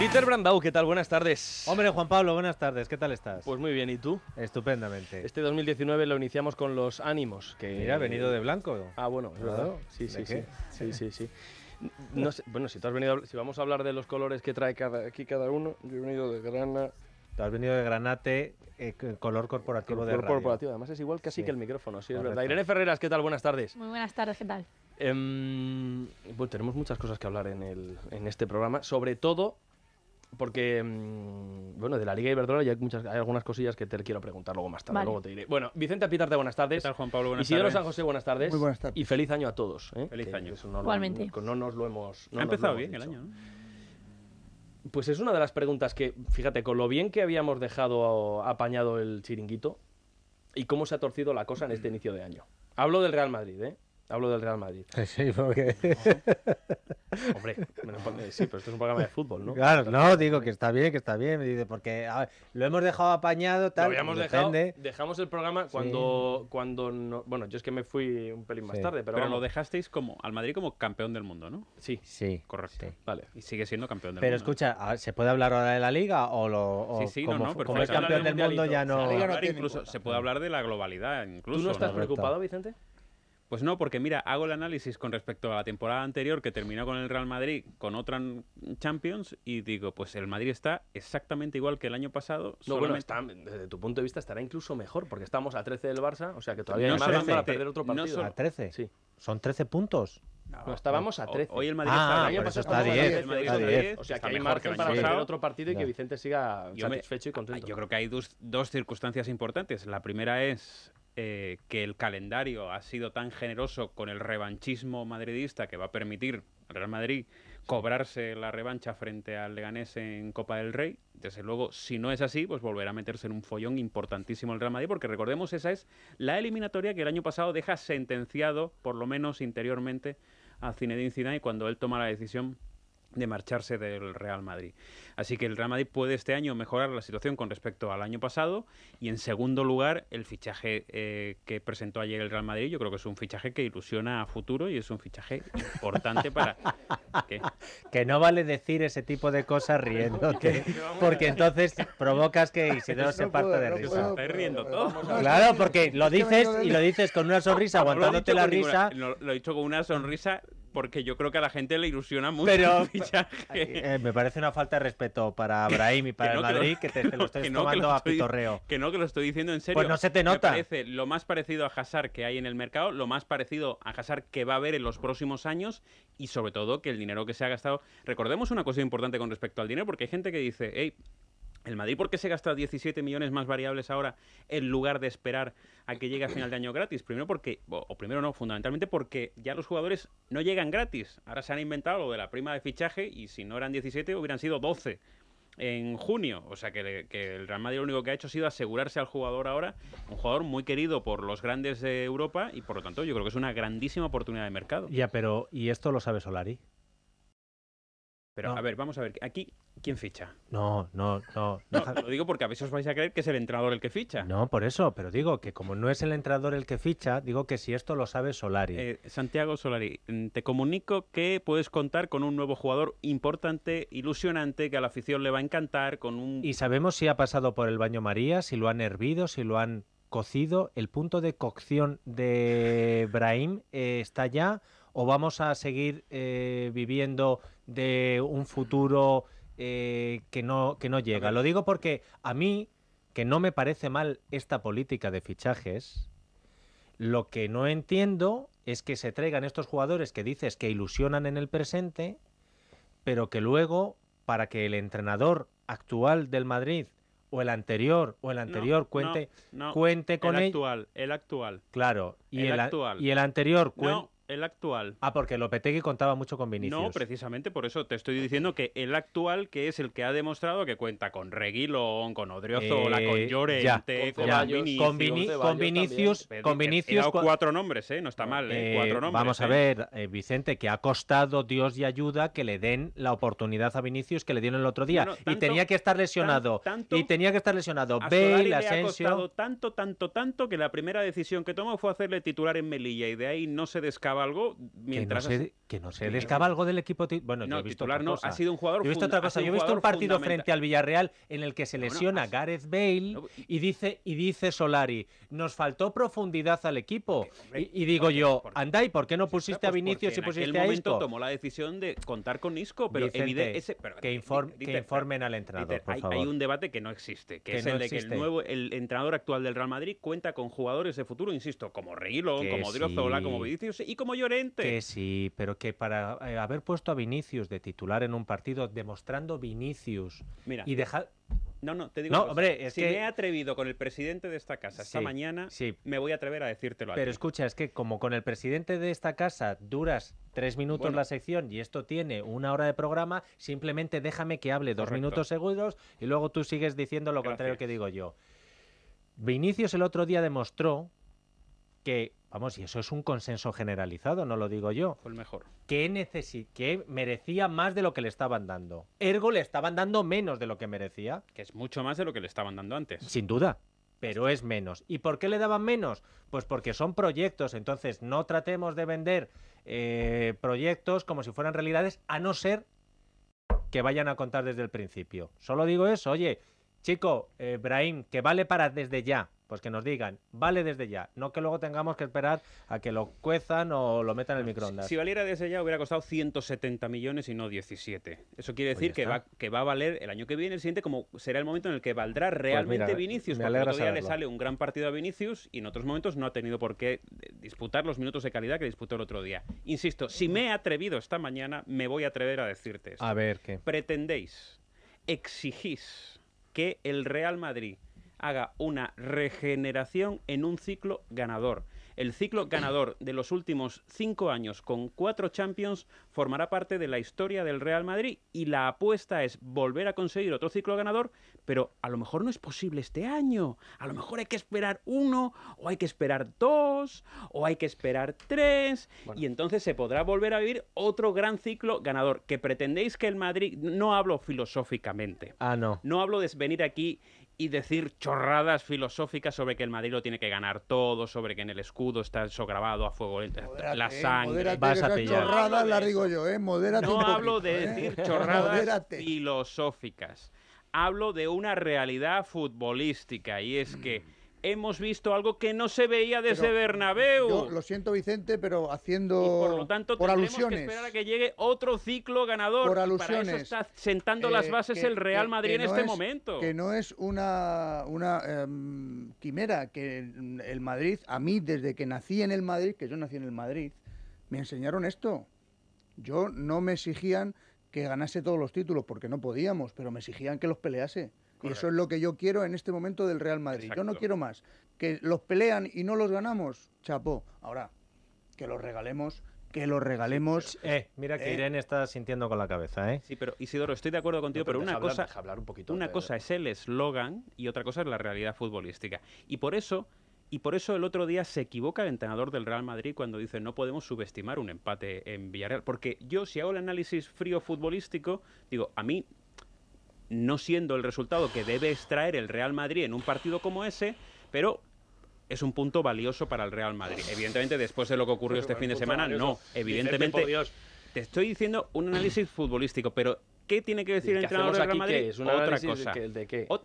Peter Brandau, ¿qué tal? Buenas tardes. Hombre, Juan Pablo, buenas tardes. ¿Qué tal estás? Pues muy bien, ¿y tú? Estupendamente. Este 2019 lo iniciamos con los ánimos. Que... ha venido de blanco. Ah, bueno, verdad. Sí, sí, sí. sí, sí, sí. bueno, si tú has venido, si vamos a hablar de los colores que trae cada, aquí cada uno, yo he venido de grana. has venido de granate, eh, color corporativo de corporativo, además es igual casi así que el micrófono, sí, es verdad. Irene Ferreras, ¿qué tal? Buenas tardes. Muy buenas tardes, ¿qué tal? Em, bueno, tenemos muchas cosas que hablar el, en este programa, sobre todo porque, mm, bueno, de la Liga Iberdrola ya hay, muchas, algunas cosillas que te quiero preguntar luego más tarde. Luego te diré. Bueno, Vicente Pitarte, buenas tardes. ¿Qué Juan Pablo? Buenas tardes. San José, buenas tardes. Muy buenas tardes. Y feliz año a todos. ¿eh? Feliz año. No Igualmente. no nos lo hemos. No ha empezado bien el año, ¿no? Pues es una de las preguntas que, fíjate, con lo bien que habíamos dejado apañado el chiringuito y cómo se ha torcido la cosa en este inicio de año. Hablo del Real Madrid, ¿eh? Hablo del Real Madrid. Sí, porque... Hombre, sí, pero esto es un programa de fútbol, ¿no? Claro, no, digo que está bien, que está bien. Me Dice, porque lo hemos dejado apañado, tal. Lo habíamos dejado. Dejamos el programa cuando. cuando bueno, yo es que me fui un pelín más tarde, pero. lo dejasteis como al Madrid como campeón del mundo, ¿no? Sí. Sí. Correcto. Vale. Y sigue siendo campeón del mundo. Pero escucha, ¿se puede hablar ahora de la liga o lo. sí, como, es campeón del, mundo ya no. incluso, se puede hablar de la globalidad, incluso. ¿Tú no estás preocupado, Vicente? Pues no, porque mira, hago el análisis con respecto a la temporada anterior que terminó con el Real Madrid, con otra Champions, y digo, pues el Madrid está exactamente igual que el año pasado. No, bueno, desde tu punto de vista estará incluso mejor, porque estamos a 13 del Barça, o sea que todavía no hay más para perder otro partido. No ¿A 13? Sí. Son 13 puntos. No, estábamos a 13. Hoy el Madrid está, a 10, 10, O sea, que hay margen para otro partido y que Vicente siga satisfecho y contento. Yo creo que hay dos, dos circunstancias importantes. La primera es eh, que el calendario ha sido tan generoso con el revanchismo madridista que va a permitir al Real Madrid cobrarse la revancha frente al Leganés en Copa del Rey. Desde luego, si no es así, pues volverá a meterse en un follón importantísimo el Real Madrid, porque recordemos, esa es la eliminatoria que el año pasado deja sentenciado, por lo menos interiormente, a Zinedine y cuando él toma la decisión de marcharse del Real Madrid. Así que el Real Madrid puede este año mejorar la situación con respecto al año pasado y en segundo lugar el fichaje eh, que presentó ayer el Real Madrid yo creo que es un fichaje que ilusiona a futuro y es un fichaje importante para... Que no vale decir ese tipo de cosas Riendo porque entonces provocas que Isidro no se parta de risa. riendo Claro, porque lo dices y lo dices con una sonrisa aguantándote la risa. lo he dicho con una sonrisa porque yo creo que a la gente le ilusiona mucho pero, el eh, me parece una falta de respeto para Abraham y para el Madrid que, te, lo estés tomando a pitorreo. Que no, que lo estoy diciendo en pues serio. Pues no se te nota. Me parece lo más parecido a Hazard que hay en el mercado, lo más parecido a Hazard que va a haber en los próximos años y sobre todo que el dinero que se ha gastado... Recordemos una cosa importante con respecto al dinero porque hay gente que dice, hey, el Madrid, ¿por qué se gasta 17 millones más variables ahora en lugar de esperar a que llegue a final de año gratis? Primero porque, o primero no, fundamentalmente porque ya los jugadores no llegan gratis. Ahora se han inventado lo de la prima de fichaje y si no eran 17 hubieran sido 12 en junio. O sea que, que, el Real Madrid lo único que ha hecho ha sido asegurarse al jugador ahora, un jugador muy querido por los grandes de Europa y por lo tanto yo creo que es una grandísima oportunidad de mercado. Ya, pero ¿y esto lo sabe Solari? Pero a ver, vamos a ver, aquí, ¿quién ficha? No, no, no. lo digo porque a veces os vais a creer que es el entrenador el que ficha. No, por eso, pero digo que como no es el entrenador el que ficha, digo que si esto lo sabe Solari. Eh, Santiago Solari, mm, te comunico que puedes contar con un nuevo jugador importante, ilusionante, que a la afición le va a encantar, con un... Y sabemos si ha pasado por el baño María, si lo han hervido, si lo han cocido. El punto de cocción de Brahim eh, está ya o vamos a seguir eh, viviendo de un futuro eh, que, no, que no llega. Lo digo porque a mí, que no me parece mal esta política de fichajes, lo que no entiendo es que se traigan estos jugadores que dices que ilusionan en el presente, pero que luego, para que el entrenador actual del Madrid o el anterior o el anterior cuente cuente con el actual el actual claro y el, actual. y el anterior cuente. El actual. Ah, porque Lopetegui contaba mucho con Vinicius. No, precisamente por eso te estoy diciendo que el actual, que es el que ha demostrado que cuenta con Reguilón, con Odriozola, con Llorente, con, Vinicius, con, Vinicius. He dado cuatro nombres, ¿eh? No está mal, ¿eh? eh cuatro nombres. Vamos a eh. ver, eh, Vicente, que ha costado Dios y ayuda que le den la oportunidad a Vinicius que le dieron el otro día. y tenía que estar lesionado. y tenía que estar lesionado. Bale, Asensio. Ha costado tanto, tanto, tanto que la primera decisión que tomó fue hacerle titular en Melilla y de ahí no se descaba algo mientras... Que no se, descaba algo del equipo... Bueno, yo visto ha sido un jugador... Yo he visto otra cosa, yo he visto un partido frente al Villarreal en el que se lesiona Gareth Bale y, dice, y dice Solari, nos faltó profundidad al equipo. y, digo yo, Andai, ¿por qué no pusiste a pues, Vinicius y pusiste a momento tomó la decisión de contar con Isco, pero, que, informen al entrenador, hay, un debate que no existe, que, es el de que el nuevo entrenador actual del Real Madrid cuenta con jugadores de futuro, insisto, como Reguilón, como Odriozola, como Vinicius y como Llorente. Que sí, pero que para eh, haber puesto a Vinicius de titular en un partido demostrando Vinicius Mira. y dejar... No, no, te digo. No, hombre, es si que... me he atrevido con el presidente de esta casa esta mañana, me voy a atrever a decírtelo. Pero a ti. escucha, es que como con el presidente de esta casa duras tres minutos la sección y esto tiene una hora de programa, simplemente déjame que hable dos minutos seguros y luego tú sigues diciendo lo contrario que digo yo. Vinicius el otro día demostró que Vamos, y eso es un consenso generalizado, no lo digo yo. Fue pues el mejor. Que, que merecía más de lo que le estaban dando. Ergo le estaban dando menos de lo que merecía. Que es mucho más de lo que le estaban dando antes. Sin duda, pero es menos. ¿Y por qué le daban menos? Pues porque son proyectos, entonces no tratemos de vender eh, proyectos como si fueran realidades, a no ser que vayan a contar desde el principio. Solo digo eso, oye, chico, eh, que vale para desde ya, pues que nos digan, vale desde ya, no que luego tengamos que esperar a que lo cuezan o lo metan en el ah, microondas. Si, valiera desde ya hubiera costado 170 millones y no 17. Eso quiere pues decir que va, que va a valer el año que viene, el siguiente, como será el momento en el que valdrá pues realmente Vinicius, porque el otro día le sale un gran partido a Vinicius y en otros momentos no ha tenido por qué disputar los minutos de calidad que disputó el otro día. Insisto, si me he atrevido esta mañana, me voy a atrever a decirte esto. A ver, ¿qué? Pretendéis, exigís que el Real Madrid haga una regeneración en un ciclo ganador. El ciclo ganador de los últimos cinco años con cuatro Champions formará parte de la historia del Real Madrid y la apuesta es volver a conseguir otro ciclo ganador, pero a lo mejor no es posible este año. A lo mejor hay que esperar uno, o hay que esperar dos, o hay que esperar tres, y entonces se podrá volver a vivir otro gran ciclo ganador. Que pretendéis que el Madrid, no hablo filosóficamente, ah, no. no hablo de venir aquí y decir chorradas filosóficas sobre que el Madrid lo tiene que ganar todo, sobre que en el escudo está eso grabado a fuego la sangre. vas a Chorradas digo yo, ¿eh? no hablo de ¿eh? decir chorradas filosóficas. Hablo de una realidad futbolística y es que mm hemos visto algo que no se veía desde Bernabéu. lo siento, Vicente, pero haciendo. Y por lo tanto, por que esperar a que llegue otro ciclo ganador. Por alusiones. para eso está sentando eh, las bases el Real Madrid en este momento. Que no es una, una em, quimera, que el Madrid, a mí, desde que nací en el Madrid, que yo nací en el Madrid, me enseñaron esto. Yo no me exigían que ganase todos los títulos, porque no podíamos, pero me exigían que los pelease eso es lo que yo quiero en este momento del Real Madrid. Yo no quiero más. Que los pelean y no los ganamos, chapó. Ahora, que los regalemos, que los regalemos. Eh, mira que eh. Irene está sintiendo con la cabeza, ¿eh? Sí, pero Isidoro, estoy de acuerdo contigo, pero, una cosa, hablar un una eh. cosa es el eslogan y otra cosa es la realidad futbolística. Y por eso y por eso el otro día se equivoca el entrenador del Real Madrid cuando dice no podemos subestimar un empate en Villarreal. Porque yo si hago el análisis frío futbolístico, digo, a mí no siendo el resultado que debe extraer el Real Madrid en un partido como ese, pero es un punto valioso para el Real Madrid. Evidentemente, después de lo que ocurrió pues este fin de semana, no. Evidentemente, te estoy diciendo un análisis futbolístico, pero qué tiene que decir el, entrenador del Real Madrid. es una otra cosa.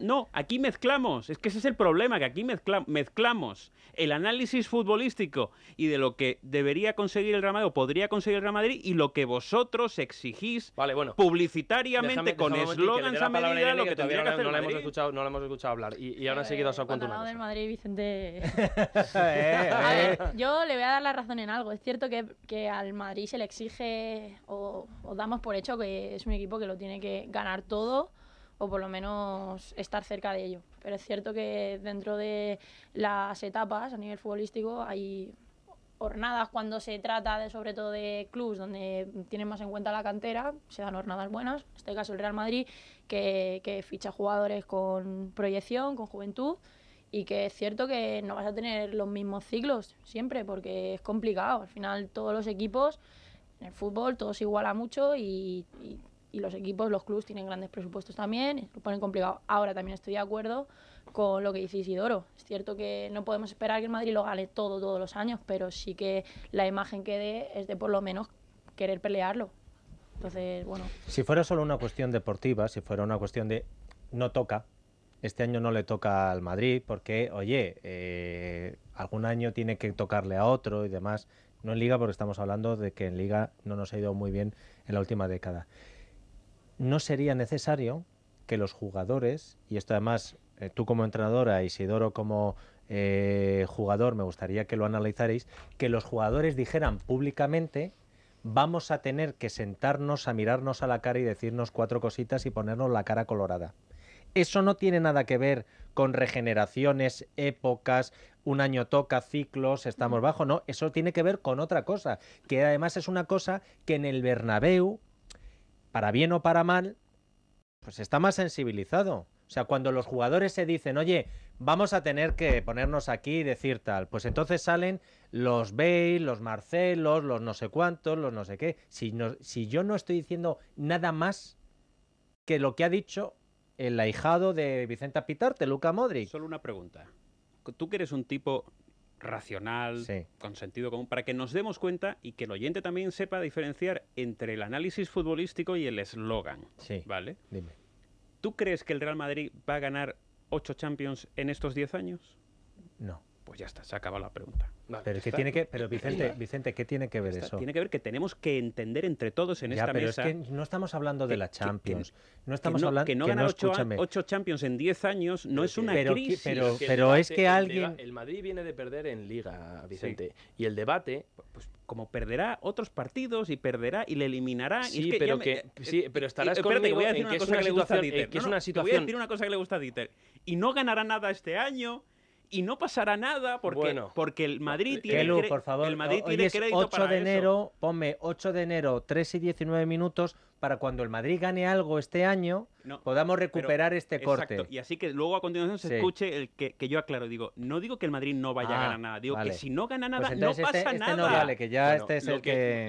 no, aquí mezclamos. Es que ese es el problema, que aquí mezclamos el análisis futbolístico y de lo que debería conseguir el Real Madrid o podría conseguir el Real Madrid y lo que vosotros exigís publicitariamente con eslogans a medida lo que, tendría que hacer no, Madrid. hemos escuchado, no lo hemos escuchado hablar y, ahora seguido os cuento eh, del Madrid, Vicente... Eh, eh. a ver, yo le voy a dar la razón en algo. Es cierto que, que al Madrid se le exige o, o damos por hecho que es un equipo que lo tiene que ganar todo o por lo menos estar cerca de ello. Pero es cierto que dentro de las etapas a nivel futbolístico hay hornadas cuando se trata de sobre todo de clubes donde tienen más en cuenta la cantera, se dan hornadas buenas, en este caso el Real Madrid, que, ficha jugadores con proyección, con juventud, y que es cierto que no vas a tener los mismos ciclos siempre, porque es complicado, al final todos los equipos, en el fútbol todo se iguala mucho y y los equipos, los clubes tienen grandes presupuestos también, lo ponen complicado. Ahora también estoy de acuerdo con lo que dice Isidoro. Es cierto que no podemos esperar que el Madrid lo gane todo, todos los años, pero sí que la imagen que dé es de por lo menos querer pelearlo. Entonces, bueno. Si fuera solo una cuestión deportiva, si fuera una cuestión de no toca, este año no le toca al Madrid, porque, oye, eh, algún año tiene que tocarle a otro y demás. No en Liga, porque estamos hablando de que en Liga no nos ha ido muy bien en la última década no sería necesario que los jugadores, y esto además eh, tú como entrenadora, Isidoro como eh, jugador, me gustaría que lo analizarais, que los jugadores dijeran públicamente vamos a tener que sentarnos a mirarnos a la cara y decirnos cuatro cositas y ponernos la cara colorada. Eso no tiene nada que ver con regeneraciones, épocas, un año toca, ciclos, estamos mm. bajo, no, eso tiene que ver con otra cosa, que además es una cosa que en el Bernabéu para bien o para mal, pues está más sensibilizado. O sea, cuando los jugadores se dicen, oye, vamos a tener que ponernos aquí y decir tal, pues entonces salen los Bale, los Marcelos, los no sé cuántos, los no sé qué. Si, si yo no estoy diciendo nada más que lo que ha dicho el ahijado de Vicenta Pitarte, Luca Modric. Solo una pregunta. Tú que eres un tipo racional, con sentido común, para que nos demos cuenta y que el oyente también sepa diferenciar entre el análisis futbolístico y el eslogan. ¿Vale? Dime. ¿Tú crees que el Real Madrid va a ganar ocho Champions en estos 10 años? No. Pues ya está, se acaba la pregunta. pero, tiene que, pero Vicente, Vicente, ¿qué tiene que ver eso? Tiene que ver que tenemos que entender entre todos en ya, esta pero Es que no estamos hablando de la Champions. no estamos hablando que no ganar ocho, Champions en 10 años no es una pero, crisis. Pero, es que alguien. El, Madrid viene de perder en Liga, Vicente. Y el debate, pues como perderá otros partidos y perderá y le eliminará. Eh, sí, pero, que, sí pero estarás que voy a decir una cosa que le gusta a Dieter. voy a decir una cosa que le gusta a Dieter. Y no ganará nada este año y no pasará nada porque, porque el Madrid eh, tiene, por favor, el Madrid tiene crédito 8 de enero, ponme 8 de enero, 3 y 19 minutos para cuando el Madrid gane algo este año podamos recuperar este corte. y así que luego a continuación se escuche el que, yo aclaro, digo, no digo que el Madrid no vaya a ah, ganar nada, digo que si no gana pues nada no este, pasa este nada. No vale, que ya este es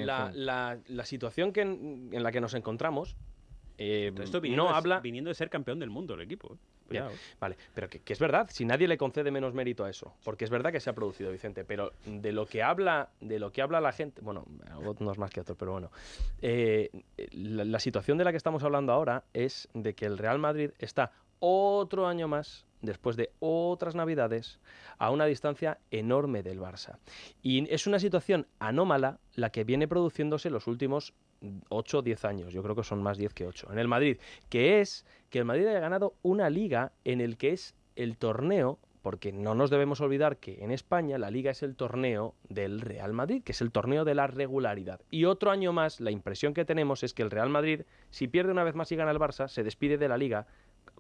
La, situación que en la que nos encontramos eh, esto no habla... viniendo de ser campeón del mundo el equipo. Eh. Vale, pero que, es verdad, si nadie le concede menos mérito a eso, porque es verdad que se ha producido, Vicente, pero de lo que habla, de lo que habla la gente, bueno, no es más que otro pero bueno, eh, la, la situación de la que estamos hablando ahora es de que el Real Madrid está otro año más después de otras navidades, a una distancia enorme del Barça. Y es una situación anómala la que viene produciéndose los últimos 8 o 10 años, yo creo que son más 10 que 8, en el Madrid, que es que el Madrid haya ganado una liga en el que es el torneo porque no nos debemos olvidar que en España la liga es el torneo del Real Madrid, que es el torneo de la regularidad. Y otro año más, la impresión que tenemos es que el Real Madrid, si pierde una vez más y gana el Barça, se despide de la liga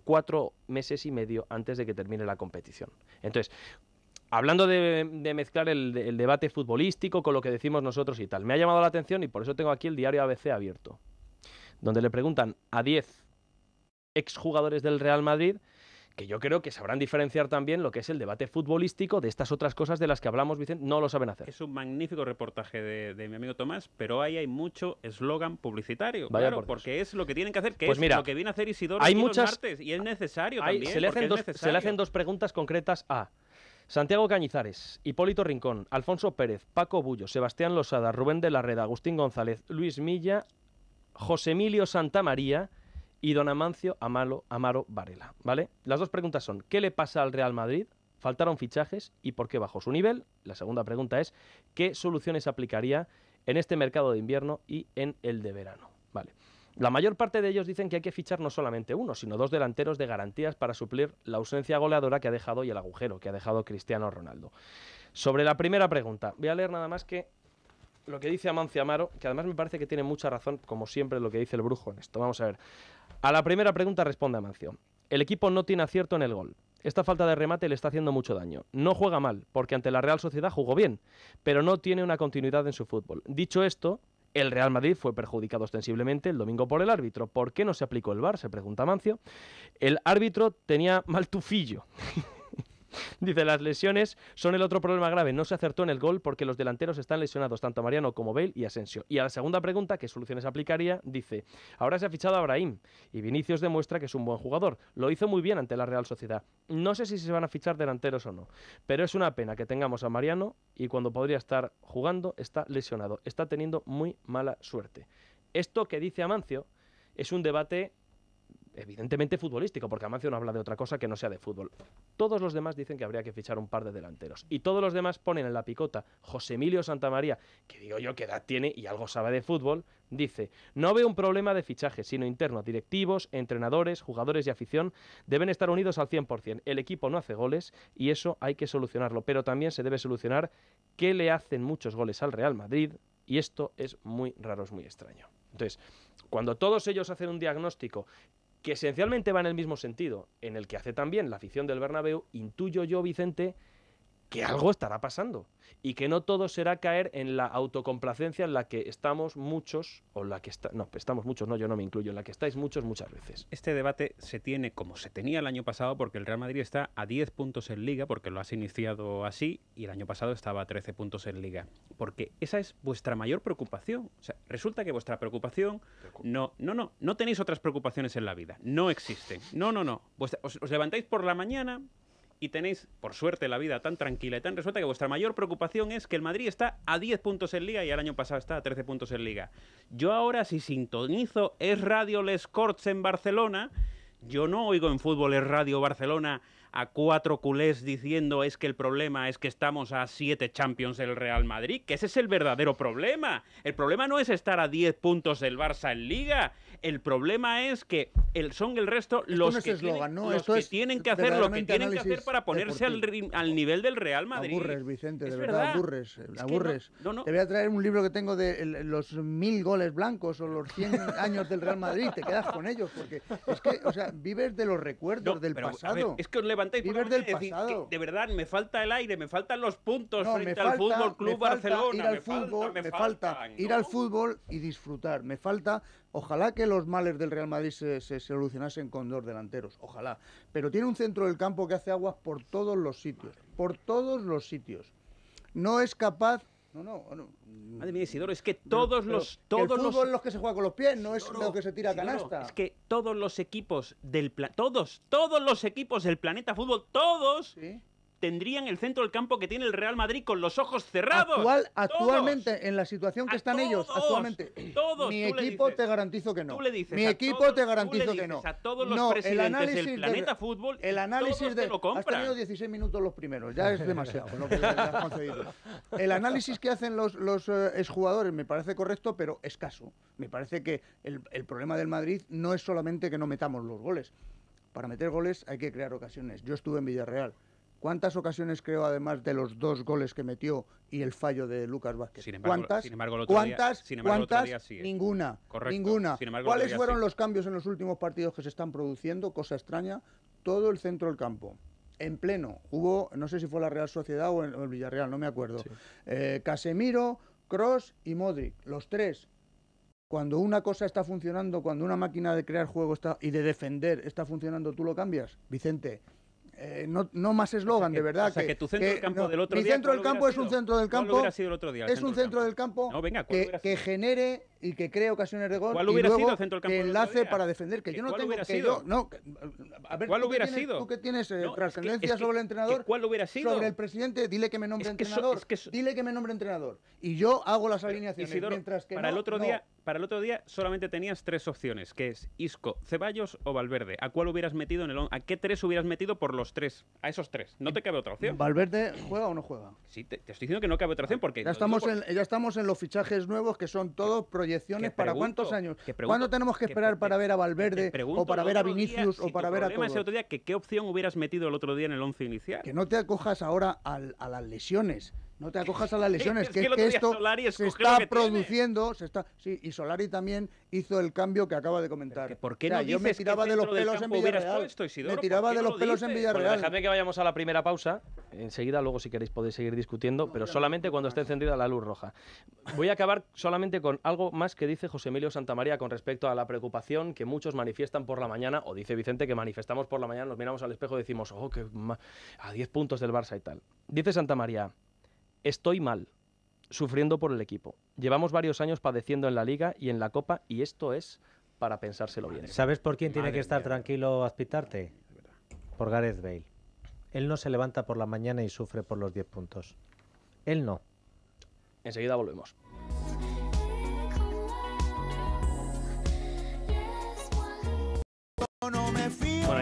cuatro meses y medio antes de que termine la competición. Entonces, hablando de, mezclar el, debate futbolístico con lo que decimos nosotros y tal, me ha llamado la atención y por eso tengo aquí el diario ABC abierto, donde le preguntan a 10 exjugadores del Real Madrid que yo creo que sabrán diferenciar también lo que es el debate futbolístico de estas otras cosas de las que hablamos, Vicente, no lo saben hacer. Es un magnífico reportaje de, mi amigo Tomás, pero ahí hay mucho eslogan publicitario, claro, porque es lo que tienen que hacer, que pues es lo que viene a hacer Isidoro hay muchas, y es necesario también, se, le hacen dos, se le hacen dos preguntas concretas a... Santiago Cañizares, Hipólito Rincón, Alfonso Pérez, Paco Bullo, Sebastián Losada, Rubén de la Reda, Agustín González, Luis Milla, José Emilio Santamaría y don Amancio Amalo, Amaro Varela. ¿vale? Las dos preguntas son, ¿qué le pasa al Real Madrid? ¿Faltaron fichajes y por qué bajó su nivel? La segunda pregunta es, ¿qué soluciones aplicaría en este mercado de invierno y en el de verano? Vale. La mayor parte de ellos dicen que hay que fichar no solamente uno, sino dos delanteros de garantías para suplir la ausencia goleadora que ha dejado y el agujero que ha dejado Cristiano Ronaldo. Sobre la primera pregunta, voy a leer nada más que lo que dice Amancio Amaro, que además me parece que tiene mucha razón, como siempre, lo que dice el brujo en esto. Vamos a ver. A la primera pregunta responde Amancio. El equipo no tiene acierto en el gol. Esta falta de remate le está haciendo mucho daño. No juega mal, porque ante la Real Sociedad jugó bien, pero no tiene una continuidad en su fútbol. Dicho esto, el Real Madrid fue perjudicado ostensiblemente el domingo por el árbitro. ¿Por qué no se aplicó el VAR? Se pregunta Mancio. El árbitro tenía mal tufillo. Dice, las lesiones son el otro problema grave. No se acertó en el gol porque los delanteros están lesionados, tanto Mariano como Bale y Asensio. Y a la segunda pregunta, ¿qué soluciones aplicaría? Dice, ahora se ha fichado a Abraham y Vinicius demuestra que es un buen jugador. Lo hizo muy bien ante la Real Sociedad. No sé si se van a fichar delanteros o no, pero es una pena que tengamos a Mariano y cuando podría estar jugando está lesionado. Está teniendo muy mala suerte. Esto que dice Amancio es un debate evidentemente futbolístico, porque Amancio no habla de otra cosa que no sea de fútbol. Todos los demás dicen que habría que fichar un par de delanteros. Y todos los demás ponen en la picota José Emilio Santamaría, que digo yo que edad tiene y algo sabe de fútbol, dice, no veo un problema de fichaje, sino interno. Directivos, entrenadores, jugadores y afición deben estar unidos al 100%. El equipo no hace goles y eso hay que solucionarlo, pero también se debe solucionar que le hacen muchos goles al Real Madrid y esto es muy raro, es muy extraño. Entonces, cuando todos ellos hacen un diagnóstico que esencialmente va en el mismo sentido, en el que hace también la afición del Bernabéu, intuyo yo, Vicente, que algo estará pasando y que no todo será caer en la autocomplacencia en la que estamos muchos o la que está no estamos muchos no yo no me incluyo en la que estáis muchos muchas veces este debate se tiene como se tenía el año pasado porque el Real Madrid está a 10 puntos en Liga porque lo has iniciado así y el año pasado estaba a 13 puntos en Liga porque esa es vuestra mayor preocupación o sea, resulta que vuestra preocupación no no no no tenéis otras preocupaciones en la vida no existen no no no os levantáis por la mañana y tenéis, por suerte, la vida tan tranquila y tan resuelta que vuestra mayor preocupación es que el Madrid está a 10 puntos en liga y el año pasado está a 13 puntos en liga. Yo ahora, si sintonizo Es Radio Les Corts en Barcelona, yo no oigo en Fútbol Radio Barcelona a cuatro culés diciendo es que el problema es que estamos a siete Champions del Real Madrid, que ese es el verdadero problema. El problema no es estar a diez puntos del Barça en Liga, el problema es que son el resto los, que, tienen, que, hacer lo que tienen que hacer para ponerse al, nivel del Real Madrid. Aburres, Vicente, de verdad, aburres. aburres. te voy a traer un libro que tengo de los mil goles blancos o los cien años del Real Madrid, te quedas con ellos, porque es que, o sea, vives de los recuerdos, del pasado. es que os levantáis por vives del pasado. de verdad, me falta el aire, me faltan los puntos frente al Fútbol Club Barcelona. Ir al me fútbol, falta, ir al fútbol y disfrutar. Me falta, ojalá que los males del Real Madrid se, solucionasen con dos delanteros, ojalá. Pero tiene un centro del campo que hace aguas por todos los sitios, por todos los sitios. No es capaz no, no, no. Madre mía, Isidoro, es que todos los. Todos fútbol los... que se juega con los pies, no es lo que se tira canasta. Es que todos los equipos del planeta. Todos, todos los equipos del planeta fútbol, todos Tendrían el centro del campo que tiene el Real Madrid con los ojos cerrados. Actual, actualmente, en la situación que están ellos, actualmente, mi equipo te garantizo que no. le mi equipo te garantizo que no. no, el análisis del planeta fútbol, el análisis de, lo has tenido 16 minutos los primeros, ya es demasiado El análisis que hacen los, los eh, exjugadores me parece correcto, pero escaso. Me parece que el, el problema del Madrid no es solamente que no metamos los goles para meter goles hay que crear ocasiones. Yo estuve en Villarreal. ¿Cuántas ocasiones creo, además de los dos goles que metió y el fallo de Lucas Vázquez? Sin embargo, ¿Cuántas? Sin embargo, ¿Cuántas? ninguna. Ninguna. ¿Cuáles fueron los cambios en los últimos partidos que se están produciendo? Cosa extraña, todo el centro del campo. En pleno, hubo, no sé si fue la Real Sociedad o, el Villarreal, no me acuerdo. Eh, Casemiro, Cross y Modric, los tres. Cuando una cosa está funcionando, cuando una máquina de crear juego y de defender está funcionando, tú lo cambias. Vicente, eh, no, no, más eslogan, o sea de verdad. O sea, que, que, tu centro que, del campo no, del otro mi día. Mi centro del campo es sido? un centro del campo. Sido el otro día, es centro un centro del campo, del campo no, venga, que, que, genere y que cree ocasiones de gol hubiera luego sido enlace para defender que, yo no tengo que sido? no a ver, ¿cuál hubiera sido tú eh, que tienes sobre el entrenador cuál hubiera sido sobre el presidente dile que me nombre entrenador dile que me nombre entrenador y yo hago las alineaciones mientras que para el otro día para el otro día solamente tenías tres opciones que es Isco Ceballos o Valverde a cuál hubieras metido en el a qué tres hubieras metido por los tres a esos tres no te eh, cabe otra opción Valverde juega o no juega sí te, estoy diciendo que no cabe otra opción ah, porque ya estamos ya estamos en los fichajes nuevos que son todos proyectos para cuántos años. ¿Cuándo tenemos que esperar para ver a Valverde o para ver a Vinicius o para ver a todos? otro día que qué opción hubieras metido el otro día en el 11 inicial. Que no te acojas ahora a las lesiones. No te acojas a las lesiones, que, esto se está produciendo, se está, sí, y Solari también hizo el cambio que acaba de comentar. ¿Por qué no yo me tiraba de los pelos en Villarreal. Déjame tiraba de los pelos en Villarreal. que vayamos a la primera pausa, enseguida luego si queréis podéis seguir discutiendo, pero solamente cuando esté encendida la luz roja. Voy a acabar solamente con algo más que dice José Emilio Santamaría con respecto a la preocupación que muchos manifiestan por la mañana, o dice Vicente que manifestamos por la mañana, nos miramos al espejo y decimos, "Oh, que a 10 puntos del Barça y tal." Dice Santamaría, Estoy mal, sufriendo por el equipo. Llevamos varios años padeciendo en la liga y en la copa y esto es para pensárselo bien. ¿Sabes por quién tiene que estar tranquilo Azpitarte? Por Gareth Bale. Él no se levanta por la mañana y sufre por los 10 puntos. Él no. Enseguida volvemos.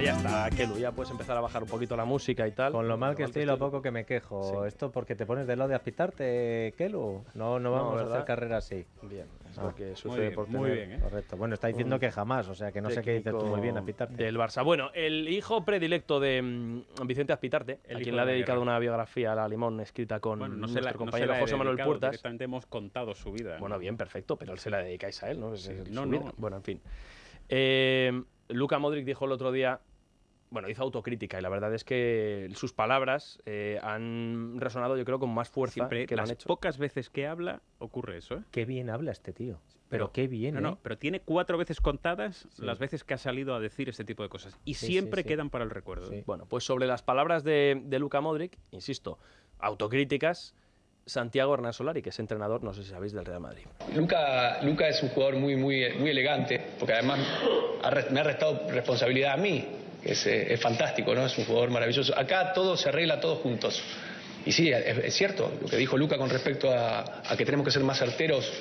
ya está, Kelu, ya puedes empezar a bajar un poquito la música y tal. Con lo mal que estoy lo poco que me quejo. Esto porque te pones de lado de aspitarte, Kelu. No, no vamos a hacer carrera así. Bien, es ah. sucede por tener. Muy bien, ¿eh? Correcto. Bueno, está diciendo que jamás, o sea que no sé qué dices tú muy bien, aspitarte. Del Barça. Bueno, el hijo predilecto de mm, Vicente Aspitarte, el a quien le ha dedicado una biografía a la Limón escrita con el compañero José Manuel Puertas. hemos contado su vida. Bueno, bien, perfecto, pero él se la dedicáis a él, ¿no? Bueno, en fin. Eh, Luca Modric dijo el otro día bueno, hizo autocrítica y la verdad es que sus palabras eh, han resonado, yo creo, con más fuerza que las han hecho. pocas veces que habla ocurre eso. ¿eh? Qué bien habla este tío. Pero, qué bien. No, no, ¿eh? pero tiene cuatro veces contadas las veces que ha salido a decir este tipo de cosas. Y siempre quedan para el recuerdo. Bueno, pues sobre las palabras de, de Luca Modric, insisto, autocríticas. Santiago Hernán Solari, que es entrenador, no sé si sabéis, del Real Madrid. Luca, Luca es un jugador muy, muy, muy elegante, porque además me ha restado responsabilidad a mí eh, es, fantástico, ¿no? Es un jugador maravilloso. Acá todo se arregla, todos juntos. Y sí, es, cierto lo que dijo Luca con respecto a, que tenemos que ser más certeros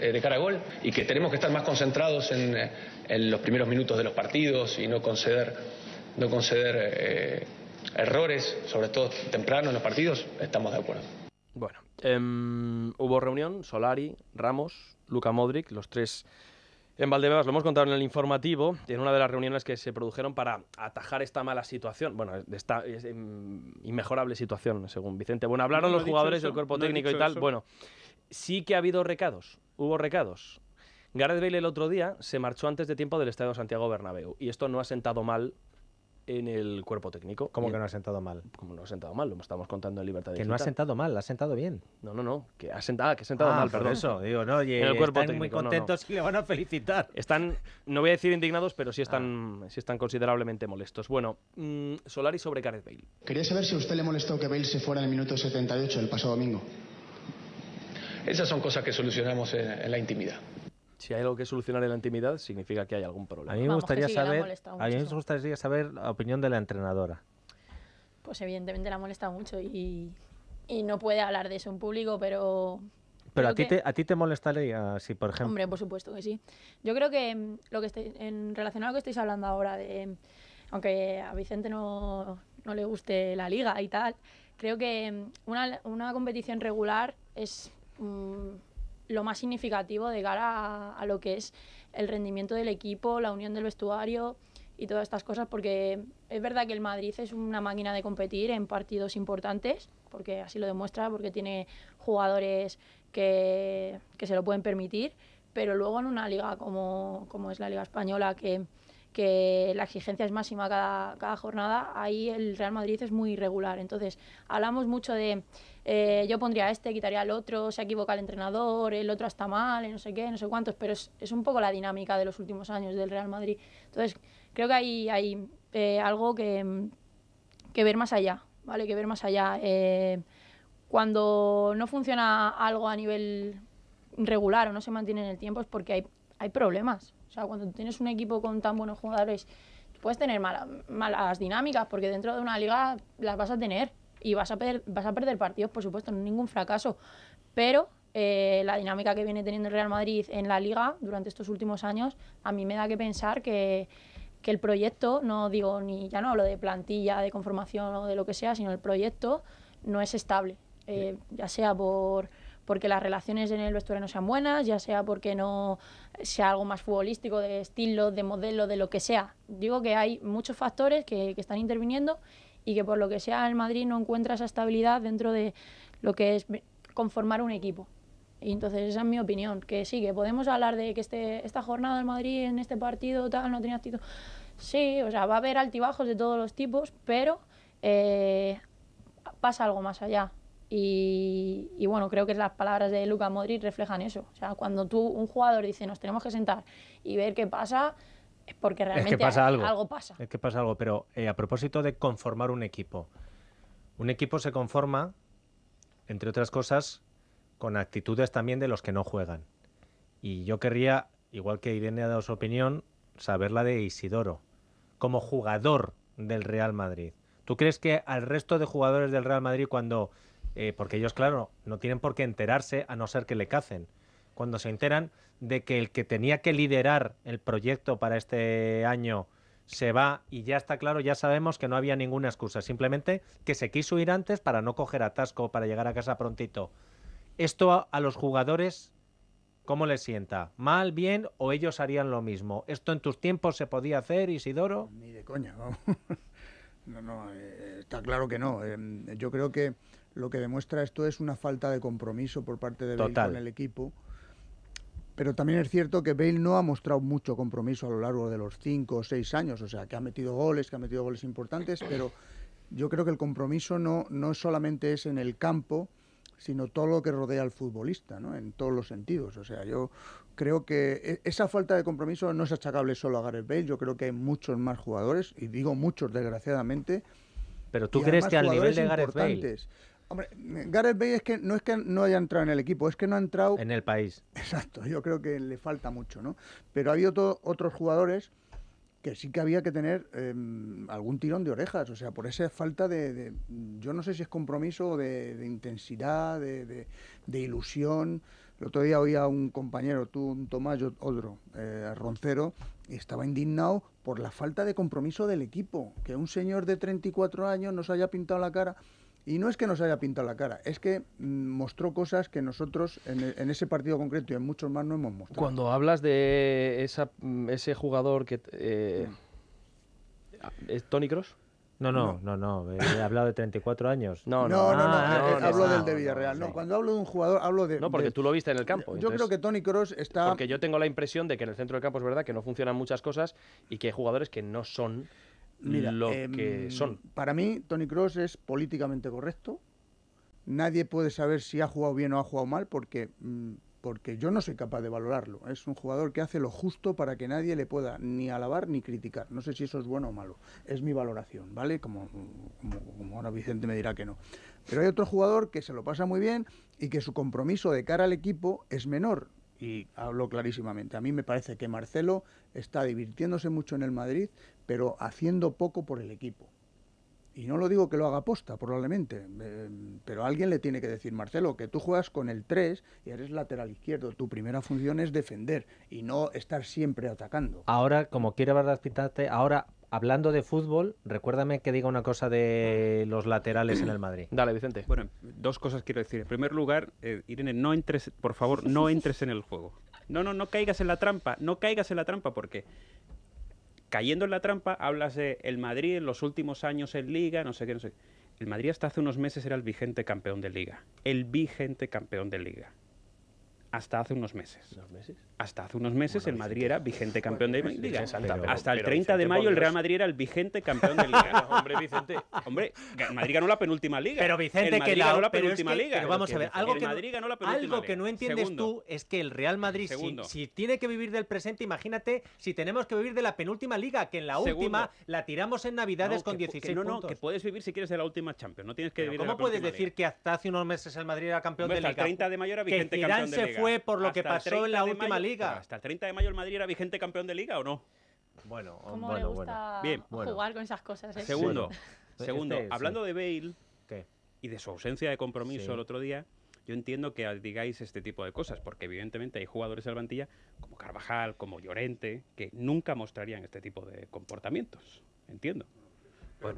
eh, de cara a gol y que tenemos que estar más concentrados en, eh, los primeros minutos de los partidos y no conceder, no conceder errores, sobre todo temprano en los partidos, estamos de acuerdo. Bueno, em, hubo reunión, Solari, Ramos, Luca Modric, los tres en Valdebebas, lo hemos contado en el informativo, en una de las reuniones que se produjeron para atajar esta mala situación, bueno, esta em, inmejorable situación, según Vicente. Bueno, hablaron los jugadores del cuerpo técnico y tal. Bueno, sí que ha habido recados, hubo recados. Gareth Bale el otro día se marchó antes de tiempo del Estadio Santiago Bernabéu y esto no ha sentado mal en el cuerpo técnico. ¿Cómo que no ha sentado mal? Como no ha sentado mal, lo estamos contando en Libertad Digital. Que no ha sentado mal, ha sentado bien. No, no, no, que ha ah, sentado, que ha sentado mal, perdón. eso, digo, no, en el cuerpo están muy contentos y le van a felicitar. Están, no voy a decir indignados, pero sí ah. están, están considerablemente molestos. Bueno, mm, solar Solari sobre Gareth Bale. Quería saber si a usted le molestó que Bale se fuera en el minuto 78 el pasado domingo. Esas son cosas que solucionamos en la intimidad si hay algo que solucionar en la intimidad, significa que hay algún problema. A mí me gustaría saber, a mí me gustaría saber la opinión de la entrenadora. Pues evidentemente la molesta mucho y, no puede hablar de eso en público, pero pero a ti, te, a ti te molestaría eh, si, por ejemplo... Hombre, por supuesto que sí. Yo creo que mm, lo que en relación a lo que estáis hablando ahora, de, aunque a Vicente no, le guste la liga y tal, creo que mm, una, competición regular es... Mm, lo más significativo de cara a, lo que es el rendimiento del equipo, la unión del vestuario y todas estas cosas, porque es verdad que el Madrid es una máquina de competir en partidos importantes, porque así lo demuestra, porque tiene jugadores que, se lo pueden permitir, pero luego en una liga como, como es la Liga Española, que que la exigencia es máxima cada, jornada, ahí el Real Madrid es muy irregular. Entonces, hablamos mucho de eh, yo pondría este, quitaría el otro, se equivoca el entrenador, el otro está mal, no sé qué, no sé cuántos, pero es, es un poco la dinámica de los últimos años del Real Madrid. Entonces, creo que hay, hay eh, algo que, que, ver más allá, ¿vale? Que ver más allá. Eh, cuando no funciona algo a nivel regular o no se mantiene en el tiempo es porque hay, hay problemas, cuando tienes un equipo con tan buenos jugadores, puedes tener malas dinámicas, porque dentro de una liga las vas a tener y vas a, perder, vas a perder partidos, por supuesto, no ningún fracaso. Pero eh, la dinámica que viene teniendo el Real Madrid en la liga durante estos últimos años, a mí me da que pensar que, el proyecto, no digo ni ya no hablo de plantilla, de conformación o de lo que sea, sino el proyecto no es estable, eh, ya sea por porque las relaciones en el vestuario no sean buenas, ya sea porque no sea algo más futbolístico, de estilo, de modelo, de lo que sea. Digo que hay muchos factores que, están interviniendo y que por lo que sea el Madrid no encuentra esa estabilidad dentro de lo que es conformar un equipo. Y entonces esa es mi opinión, que sí, que podemos hablar de que este, esta jornada del Madrid en este partido tal no tenía actitud. Sí, o sea, va a haber altibajos de todos los tipos, pero eh, pasa algo más allá. Y, bueno, creo que las palabras de Luca Modric reflejan eso. O sea, cuando tú, un jugador dice, nos tenemos que sentar y ver qué pasa, es porque realmente pasa algo. pasa. Es que pasa algo. Pero eh, a propósito de conformar un equipo, un equipo se conforma, entre otras cosas, con actitudes también de los que no juegan. Y yo querría, igual que Irene ha dado su opinión, saber la de Isidoro, como jugador del Real Madrid. ¿Tú crees que al resto de jugadores del Real Madrid, cuando eh, porque ellos, claro, no tienen por qué enterarse a no ser que le cacen. Cuando se enteran de que el que tenía que liderar el proyecto para este año se va y ya está claro, ya sabemos que no había ninguna excusa, simplemente que se quiso ir antes para no coger atasco, para llegar a casa prontito. Esto a, los jugadores ¿Cómo les sienta? ¿Mal, bien o ellos harían lo mismo? ¿Esto en tus tiempos se podía hacer, Isidoro? Ni de coña, vamos. No, no, eh, está claro que no. Em, yo creo que lo que demuestra esto es una falta de compromiso por parte de Bale con el equipo. Pero también es cierto que Bale no ha mostrado mucho compromiso a lo largo de los cinco o seis años. O sea, que ha metido goles, que ha metido goles importantes, pero yo creo que el compromiso no, no solamente es en el campo, sino todo lo que rodea al futbolista, ¿no? En todos los sentidos. O sea, yo creo que e, esa falta de compromiso no es achacable solo a Gareth Bale. Yo creo que hay muchos más jugadores, y digo muchos, desgraciadamente. Pero tú crees que al nivel de Gareth Bale. Hombre, Gareth Bale es que no es que no haya entrado en el equipo, es que no ha entrado... En el país. Exacto, yo creo que le falta mucho, ¿no? Pero ha habido otros jugadores que sí que había que tener em, algún tirón de orejas, o sea, por esa falta de, yo no sé si es compromiso, de, de intensidad, de, ilusión. El otro día oía a un compañero, tú, un Tomás, yo, otro, eh, Roncero, y estaba indignado por la falta de compromiso del equipo, que un señor de 34 años nos haya pintado la cara y no es que nos haya pintado la cara, es que mm, mostró cosas que nosotros e, en, ese partido concreto y en muchos más no hemos mostrado. Cuando hablas de mm, ese jugador que... Eh, mm. ¿Es Tony Cross? No, no, no, no, He hablado de 34 años. No, no, no. Eh, hablo del de Villarreal. No, cuando hablo de un jugador, hablo de. No, porque tú lo viste en el campo. Yo creo que Tony Cross está. Porque yo tengo la impresión de que en el centro del campo es verdad que no funcionan muchas cosas y que hay jugadores que no son Mira, em, Para mí, Tony Cross es políticamente correcto. Nadie puede saber si ha jugado bien o ha jugado mal porque, mm, porque yo no soy capaz de valorarlo. Es un jugador que hace lo justo para que nadie le pueda ni alabar ni criticar. No sé si eso es bueno o malo. Es mi valoración, ¿vale? como ahora Vicente me dirá que no. Pero hay otro jugador que se lo pasa muy bien y que su compromiso de cara al equipo es menor y hablo clarísimamente. A mí me parece que Marcelo está divirtiéndose mucho en el Madrid, pero haciendo poco por el equipo. Y no lo digo que lo haga aposta, probablemente, em, pero alguien le tiene que decir, Marcelo, que tú juegas con el 3 y eres lateral izquierdo. Tu primera función es defender y no estar siempre atacando. Ahora, como quiere Vargas Pitarte, ahora hablando de fútbol, recuérdame que diga una cosa de los laterales en el Madrid. Dale, Vicente. Bueno, dos cosas quiero decir. En primer lugar, eh, Irene, no entres, por favor, no entres en el juego. No, no, no caigas en la trampa, no caigas en la trampa porque cayendo en la trampa hablas de el Madrid en los últimos años en liga, no sé qué, no sé. El Madrid hasta hace unos meses era el vigente campeón de liga, el vigente campeón de liga hasta hace unos meses. Hasta hace unos meses el Madrid era vigente campeón de Liga. hasta el 30 de mayo el Real Madrid era el vigente campeón de Liga. hombre, Vicente. Hombre, Madrid ganó la penúltima Liga. Pero Vicente, el ganó la penúltima Liga. Pero vamos a ver, algo, que, no entiendes tú es que el Real Madrid, si, tiene que vivir del presente, imagínate si tenemos que vivir de la penúltima Liga, que en la última la tiramos en Navidades con 16 no, puntos. No, que puedes vivir si quieres de la última Champions. No tienes que vivir ¿Cómo puedes decir que hasta hace unos meses el Madrid era campeón de Liga? El 30 de mayo era vigente campeón de Liga fue por lo que pasó en la última liga. Hasta el 30 de mayo el Madrid era vigente campeón de liga o no? Bueno, bueno, Bien, jugar con esas cosas. Eh? Segundo, segundo, este, hablando de Bale y de su ausencia de compromiso el otro día, yo entiendo que digáis este tipo de cosas, porque evidentemente hay jugadores la plantilla, como Carvajal, como Llorente, que nunca mostrarían este tipo de comportamientos. Entiendo.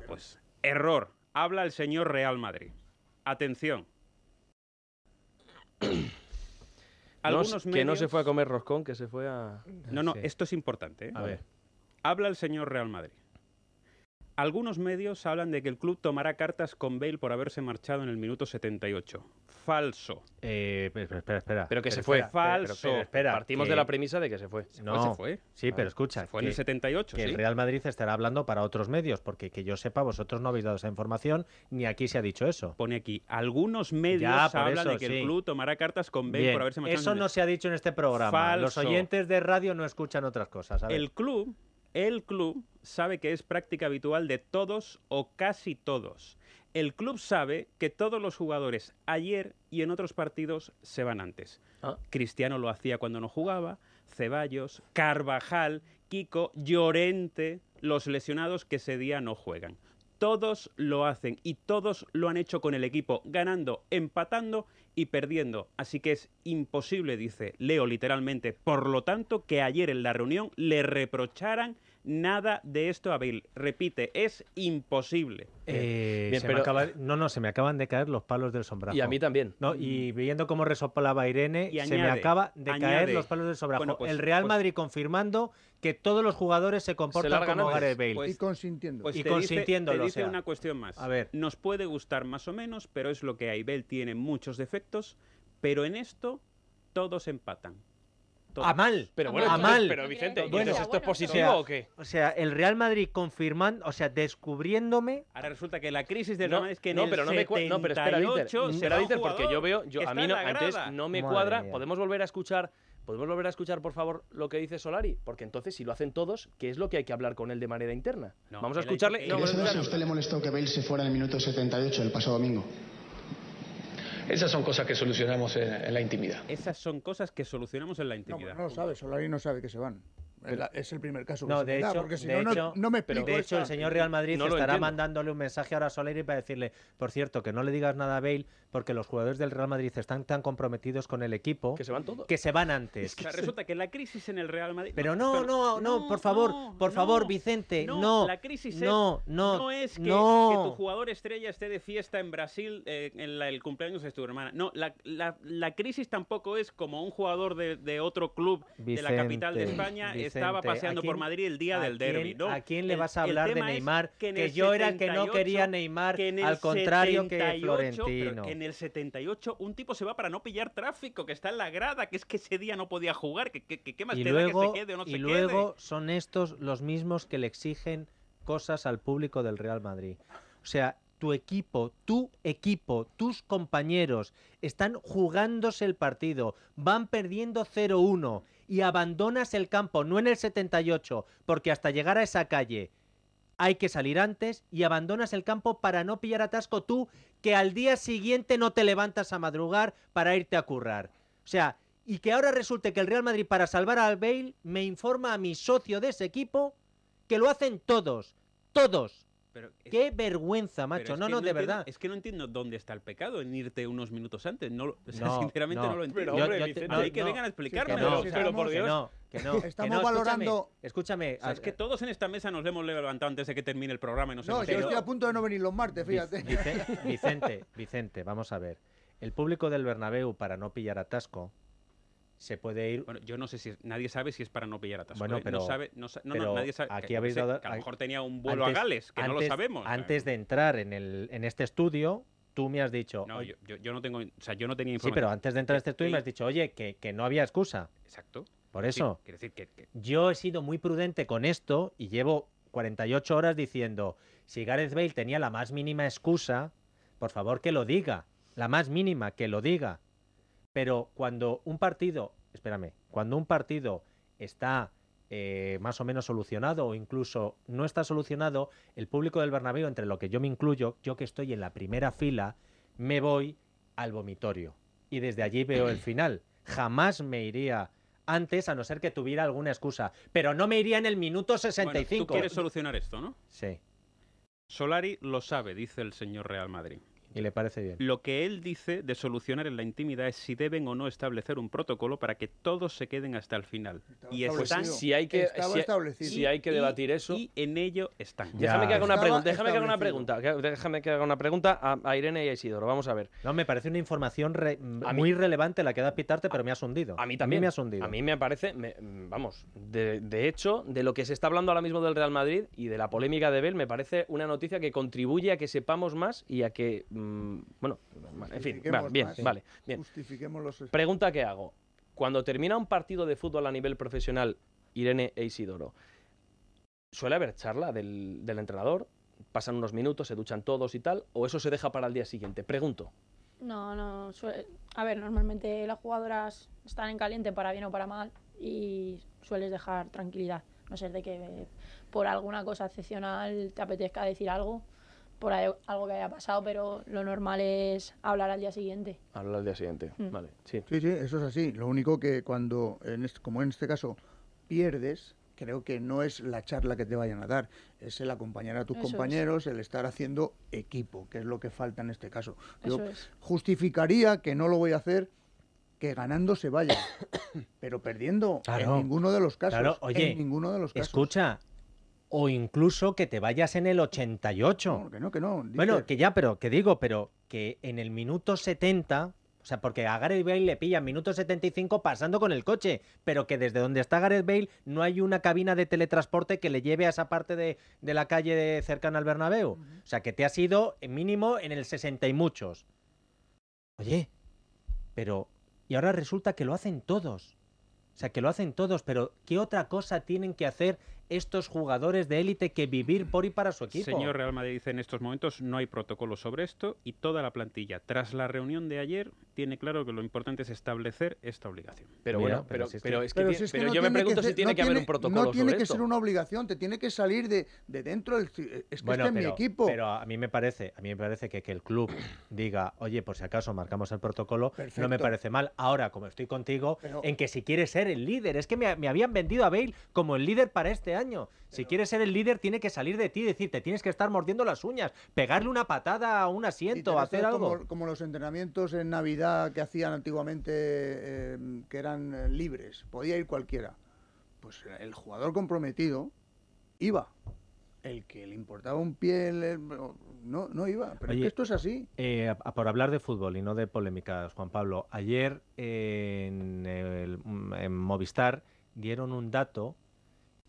pues error. Habla el señor Real Madrid. Atención. Que no se fue a comer roscón, que se fue a... No, no, esto es importante. ¿eh? A ver. Habla el señor Real Madrid. Algunos medios hablan de que el club tomará cartas con Bale por haberse marchado en el minuto 78. Falso. Eh, espera, espera. Pero que se fue. Falso. espera, Partimos de la premisa de que se fue. no, se fue. Sí, pero escucha. fue en el 78. Que el Real Madrid estará hablando para otros medios, porque que yo sepa, vosotros no habéis dado esa información, ni aquí se ha dicho eso. Pone aquí, algunos medios hablan de que el club tomará cartas con Bale por haberse marchado. Eso en el... no se ha dicho en este programa. Los oyentes de radio no escuchan otras cosas. El club el club sabe que es práctica habitual de todos o casi todos. El club sabe que todos los jugadores ayer y en otros partidos se van antes. Ah. Cristiano lo hacía cuando no jugaba, Ceballos, Carvajal, Kiko, Llorente, los lesionados que ese día no juegan todos lo hacen y todos lo han hecho con el equipo, ganando, empatando y perdiendo. Así que es imposible, dice Leo literalmente, por lo tanto, que ayer en la reunión le reprocharan Nada de esto, a Bill. Repite, es imposible. Eh, no, no, se me acaban de caer los palos del sombrajo. Y a mí también. No, y mm. viendo cómo resoplaba Irene, se me acaba de caer los palos del sombrajo. Pues, el Real pues Madrid confirmando que todos los jugadores se comportan como Gareth pues, Bale. y consintiendo. y consintiéndolo. te dice una cuestión más. A ver. Nos puede gustar más o menos, pero es lo que hay. Bale tiene muchos defectos, pero en esto todos empatan a mal. Pero bueno, a mal. Pero Vicente, ¿esto es positivo o, sea, qué? O sea, el Real Madrid confirmando, o sea, descubriéndome. Ahora resulta que la crisis de no, es que no, pero no, me no, pero espera, será porque yo veo, yo, a mí no, no me cuadra. Podemos volver a escuchar. ¿Podemos volver a escuchar, por favor, lo que dice Solari? Porque entonces, si lo hacen todos, ¿qué es lo que hay que hablar con él de manera interna? Vamos a escucharle. No, usted le molestó que Bale se fuera en el minuto 78 el pasado domingo? Esas son cosas que solucionamos en, la intimidad. Esas son cosas que solucionamos en la intimidad. No, no lo sabe, Solari no sabe que se van es el primer caso. no, de hecho, me de hecho, el señor Real Madrid estará mandándole un mensaje ahora a y para decirle, por cierto, que no le digas nada a Bale, porque los jugadores del Real Madrid están tan comprometidos con el equipo que se van todos. Que se van antes. resulta que la crisis en el Real Madrid. Pero no, no, no, por favor, por favor, Vicente, no. La crisis es, no, no, es que, tu jugador estrella esté de fiesta en Brasil eh, en el cumpleaños de tu hermana. No, la, crisis tampoco es como un jugador de, otro club de la capital de España estaba paseando por Madrid el día del derby. ¿A quién le vas a hablar de Neymar? Que, yo era que no quería Neymar, al contrario que Florentino. en el 78 un tipo se va para no pillar tráfico, que está en la grada, que es que ese día no podía jugar, que, más y luego, que se quede o no y luego son estos los mismos que le exigen cosas al público del Real Madrid. O sea, tu equipo, tu equipo, tus compañeros están jugándose el partido, van perdiendo 0-1 y abandonas el campo, no en el 78, porque hasta llegar a esa calle hay que salir antes y abandonas el campo para no pillar atasco tú, que al día siguiente no te levantas a madrugar para irte a currar. O sea, y que ahora resulte que el Real Madrid para salvar al Bale me informa a mi socio de ese equipo que lo hacen todos, todos, Qué vergüenza, macho. No, no, de verdad. Es que no entiendo dónde está el pecado en irte unos minutos antes. No, sinceramente no. lo entiendo. hay que vengan a explicarme. pero, por Dios. Que no, Estamos valorando. Escúchame. es que todos en esta mesa nos hemos levantado antes de que termine el programa y nos No, yo estoy a punto de no venir los martes, fíjate. Vicente, Vicente, Vicente, vamos a ver. El público del Bernabéu, para no pillar atasco, se puede ir. Bueno, yo no sé si nadie sabe si es para no pillar a Bueno, ¿eh? pero, no sabe, no, no, nadie sabe. a lo mejor tenía un vuelo a Gales, que no lo sabemos. ¿eh? Antes de entrar en, el, en este estudio, tú me has dicho. No, yo, no tengo, o sea, yo no tenía información. Sí, pero antes de entrar en este eh, estudio me has dicho, oye, que, que, no había excusa. Exacto. Por eso. decir que, Yo he sido muy prudente con esto y llevo 48 horas diciendo, si Gareth Bale tenía la más mínima excusa, por favor que lo diga. La más mínima, que lo diga. Pero cuando un partido, espérame, cuando un partido está eh, más o menos solucionado o incluso no está solucionado, el público del Bernabéu, entre lo que yo me incluyo, yo que estoy en la primera fila, me voy al vomitorio y desde allí veo el final. Jamás me iría antes a no ser que tuviera alguna excusa, pero no me iría en el minuto 65. tú quieres solucionar esto, ¿no? Sí. Solari lo sabe, dice el señor Real Madrid. Y le parece bien. Lo que él dice de solucionar en la intimidad es si deben o no establecer un protocolo para que todos se queden hasta el final. y están, si hay que si, hay que debatir eso y en ello están. Déjame que haga una pregunta, déjame que haga una pregunta, déjame que haga una pregunta a, Irene y a Isidoro, vamos a ver. No, me parece una información muy relevante la que da Pitarte, pero me ha hundido. A mí también me ha hundido. A mí me parece, vamos, de, de hecho, de lo que se está hablando ahora mismo del Real Madrid y de la polémica de Bell, me parece una noticia que contribuye a que sepamos más y a que Mm, bueno, en fin, bien, vale, Pregunta que hago. Cuando termina un partido de fútbol a nivel profesional, Irene e Isidoro, ¿suele haber charla del, entrenador? ¿Pasan unos minutos, se duchan todos y tal? ¿O eso se deja para el día siguiente? Pregunto. No, no. a ver, normalmente las jugadoras están en caliente para bien o para mal y sueles dejar tranquilidad. No sé, de que por alguna cosa excepcional te apetezca decir algo por algo que haya pasado, pero lo normal es hablar al día siguiente. Hablar al día siguiente, mm. vale. Sí. sí, eso es así. Lo único que cuando, en como en este caso, pierdes, creo que no es la charla que te vayan a dar, es el acompañar a tus compañeros, el estar haciendo equipo, que es lo que falta en este caso. Yo justificaría que no lo voy a hacer que ganando se vaya, pero perdiendo en ninguno de los casos. Claro, oye, escucha, o incluso que te vayas en el 88. que no, que no. Bueno, que ya, pero que digo, pero que en el minuto 70, o sea, porque a Gareth Bale le pilla en minuto 75 pasando con el coche, pero que desde donde está Gareth Bale no hay una cabina de teletransporte que le lleve a esa parte de, la calle de, cercana al Bernabéu. O sea, que te ha sido mínimo en el 60 y muchos. Oye, pero... Y ahora resulta que lo hacen todos. O sea, que lo hacen todos, pero ¿qué otra cosa tienen que hacer estos jugadores de élite que vivir por y para su equipo. Señor Real Madrid dice en estos momentos no hay protocolo sobre esto y toda la plantilla, tras la reunión de ayer, tiene claro que lo importante es establecer esta obligación. Pero bueno, pero, es que, pero, yo me pregunto si tiene que haber un protocolo. No tiene que ser una obligación, te tiene que salir de, de dentro del. Este es mi equipo. Pero a mí me parece, a mí me parece que, que el club diga, oye, por si acaso marcamos el protocolo, no me parece mal. Ahora, como estoy contigo, en que si quieres ser el líder, es que me, habían vendido a Bale como el líder para este año. Si quieres ser el líder, tiene que salir de ti, decir, te tienes que estar mordiendo las uñas, pegarle una patada a un asiento, hacer algo. como los entrenamientos en Navidad que hacían antiguamente eh, que eran eh, libres, podía ir cualquiera. Pues el jugador comprometido iba. El que le importaba un pie no, no iba. Pero esto es así. Eh, por hablar de fútbol y no de polémicas, Juan Pablo, ayer en, en Movistar dieron un dato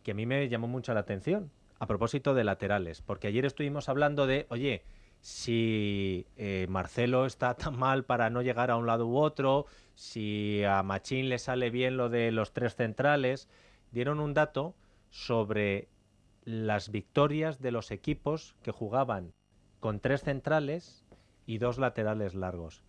que a mí me llamó mucho la atención a propósito de laterales, porque ayer estuvimos hablando de, oye, si eh, Marcelo está tan mal para no llegar a un lado u otro, si a Machín le sale bien lo de los tres centrales. Dieron un dato sobre las victorias de los equipos que jugaban con tres centrales y dos laterales largos.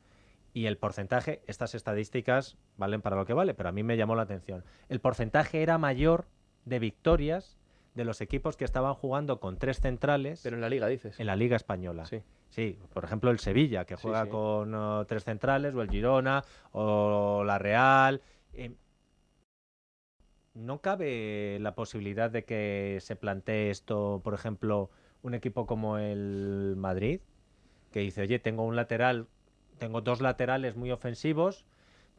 Y el porcentaje, estas estadísticas valen para lo que vale, pero a mí me llamó la atención. El porcentaje era mayor de victorias de los equipos que estaban jugando con tres centrales. Pero en la liga, dices. En la liga española. Sí. Sí, por ejemplo el Sevilla, que juega con eh, tres centrales, o el Girona, o la Real. Eh, ¿No cabe la posibilidad de que se plantee esto, por ejemplo, un equipo como el Madrid, que dice, oye, tengo un lateral, tengo dos laterales muy ofensivos,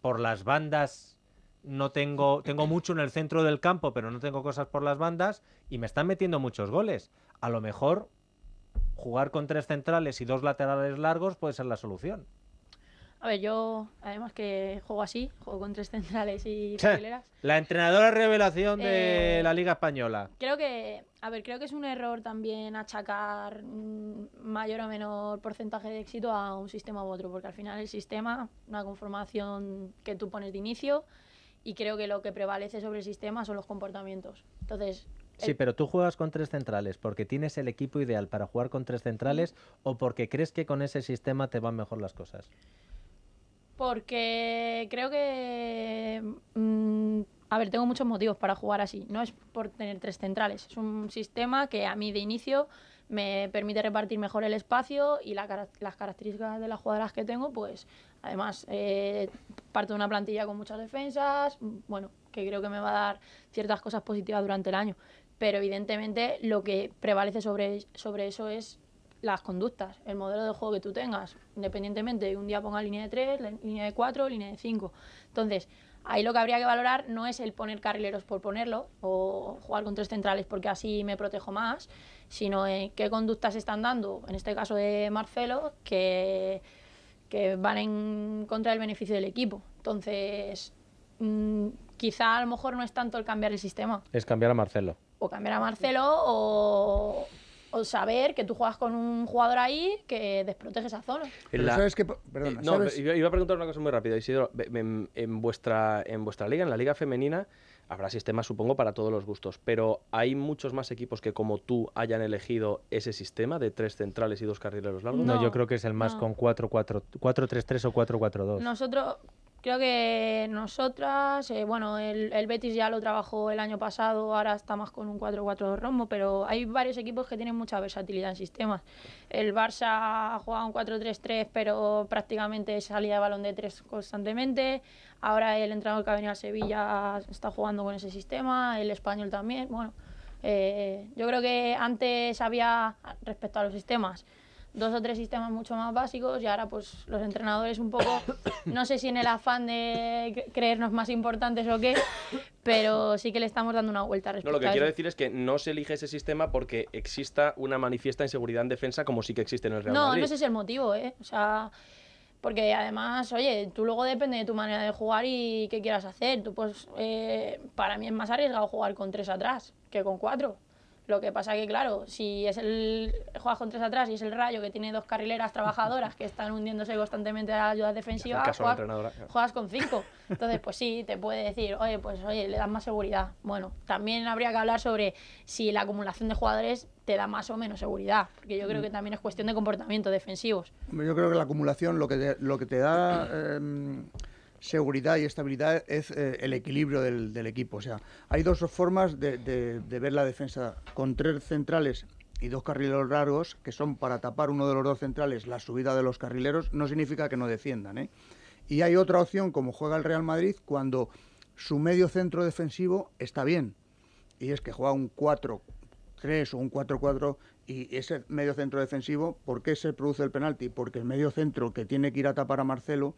por las bandas no tengo, tengo mucho en el centro del campo, pero no tengo cosas por las bandas y me están metiendo muchos goles. A lo mejor jugar con tres centrales y dos laterales largos puede ser la solución. A ver, yo además que juego así, juego con tres centrales y la entrenadora revelación de eh, la Liga Española. Creo que, a ver, creo que es un error también achacar mm, mayor o menor porcentaje de éxito a un sistema u otro, porque al final el sistema, una conformación que tú pones de inicio, y creo que lo que prevalece sobre el sistema son los comportamientos. Entonces, Sí, pero tú juegas con tres centrales porque tienes el equipo ideal para jugar con tres centrales o porque crees que con ese sistema te van mejor las cosas. Porque creo que... Mm, a ver, tengo muchos motivos para jugar así. No es por tener tres centrales. Es un sistema que a mí de inicio me permite repartir mejor el espacio y las características de las jugadoras que tengo, pues además eh, parto de una plantilla con muchas defensas, bueno, que creo que me va a dar ciertas cosas positivas durante el año. Pero evidentemente lo que prevalece sobre, sobre eso es las conductas, el modelo de juego que tú tengas, independientemente de un día ponga línea de 3, línea de 4, línea de 5. Entonces, Ahí lo que habría que valorar no es el poner carrileros por ponerlo o jugar con tres centrales porque así me protejo más, sino en eh, qué conductas están dando, en este caso de Marcelo, que, que van en contra del beneficio del equipo. Entonces, mm, quizá a lo mejor no es tanto el cambiar el sistema. Es cambiar a Marcelo. O cambiar a Marcelo o, o saber que tú juegas con un jugador ahí que desprotege esa zona. perdona, eh, no, iba a preguntar una cosa muy rápida, Isidro. En, vuestra, en vuestra liga, en la liga femenina, habrá sistemas, supongo, para todos los gustos, pero ¿hay muchos más equipos que como tú hayan elegido ese sistema de tres centrales y dos carrileros largos? No, yo creo que es el más con 4 3 3 o 4-4-2. Nosotros, Creo que nosotras, eh, bueno, el, Betis ya lo trabajó el año pasado, ahora está más con un 4 4 rombo, pero hay varios equipos que tienen mucha versatilidad en sistemas. El Barça ha jugado un 4-3-3, pero prácticamente salía de balón de tres constantemente. Ahora el entrenador que ha venido a Sevilla está jugando con ese sistema, el español también. Bueno, eh, yo creo que antes había, respecto a los sistemas, dos o tres sistemas mucho más básicos y ahora pues los entrenadores un poco, no sé si en el afán de creernos más importantes o qué, pero sí que le estamos dando una vuelta respecto No, lo que quiero decir es que no se elige ese sistema porque exista una manifiesta inseguridad en defensa como sí que existe en el Real no, Madrid. No, ese es el motivo, ¿eh? sea, porque además, oye, tú luego depende de tu manera de jugar y qué quieras hacer. Tú pues, eh, para mí es más arriesgado jugar con tres atrás que con cuatro. Lo que pasa que, claro, si es el juegas con tres atrás y es el Rayo que tiene dos carrileras trabajadoras que están hundiéndose constantemente a ayudas defensivas, juegas, con cinco. Entonces, pues sí, te puede decir, oye, pues oye, le das más seguridad. Bueno, también habría que hablar sobre si la acumulación de jugadores te da más o menos seguridad, porque yo creo que mm. también es cuestión de comportamiento defensivos. Yo creo que la acumulación lo que te, lo que te da... Em, seguridad y estabilidad es eh, el equilibrio del, equipo. O sea, hay dos formas de, ver la defensa con tres centrales y dos carrileros largos, que son para tapar uno de los dos centrales la subida de los carrileros, no significa que no defiendan. ¿eh? Y hay otra opción, como juega el Real Madrid, cuando su medio centro defensivo está bien. Y es que juega un 4-3 o un 4-4 y ese medio centro defensivo, ¿por qué se produce el penalti? Porque el medio centro que tiene que ir a tapar a Marcelo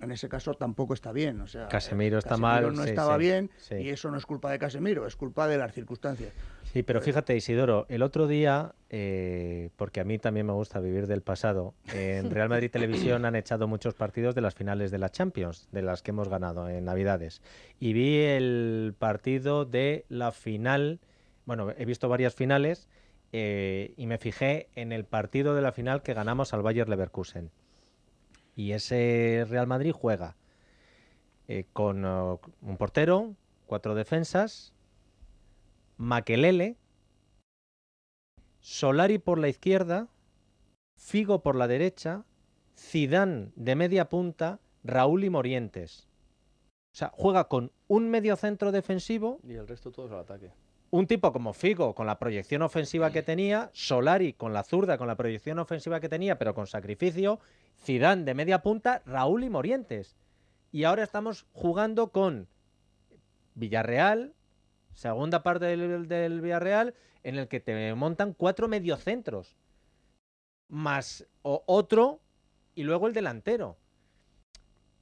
en ese caso tampoco está bien. O sea, eh, Casemiro está Casemiro No estaba bien y eso no es culpa de Casemiro, es culpa de las circunstancias. Sí, pero fíjate, Isidoro, el otro día, eh, porque a mí también me gusta vivir del pasado, en Real Madrid Televisión han echado muchos partidos de las finales de la Champions, de las que hemos ganado en Navidades. Y vi el partido de la final, bueno, he visto varias finales eh, y me fijé en el partido de la final que ganamos al Bayern Leverkusen. Y ese Real Madrid juega eh, con eh, un portero, cuatro defensas, Maquelele, Solari por la izquierda, Figo por la derecha, Zidane de media punta, Raúl y Morientes. O sea, juega con un medio centro defensivo. Y el resto todos al ataque un tipo como Figo, con la proyección ofensiva que tenía, Solari con la zurda, con la proyección ofensiva que tenía, pero con sacrificio, Zidane de media punta, Raúl y Morientes. Y ahora estamos jugando con Villarreal, segunda parte del, Villarreal, en el que te montan cuatro mediocentros, más otro y luego el delantero.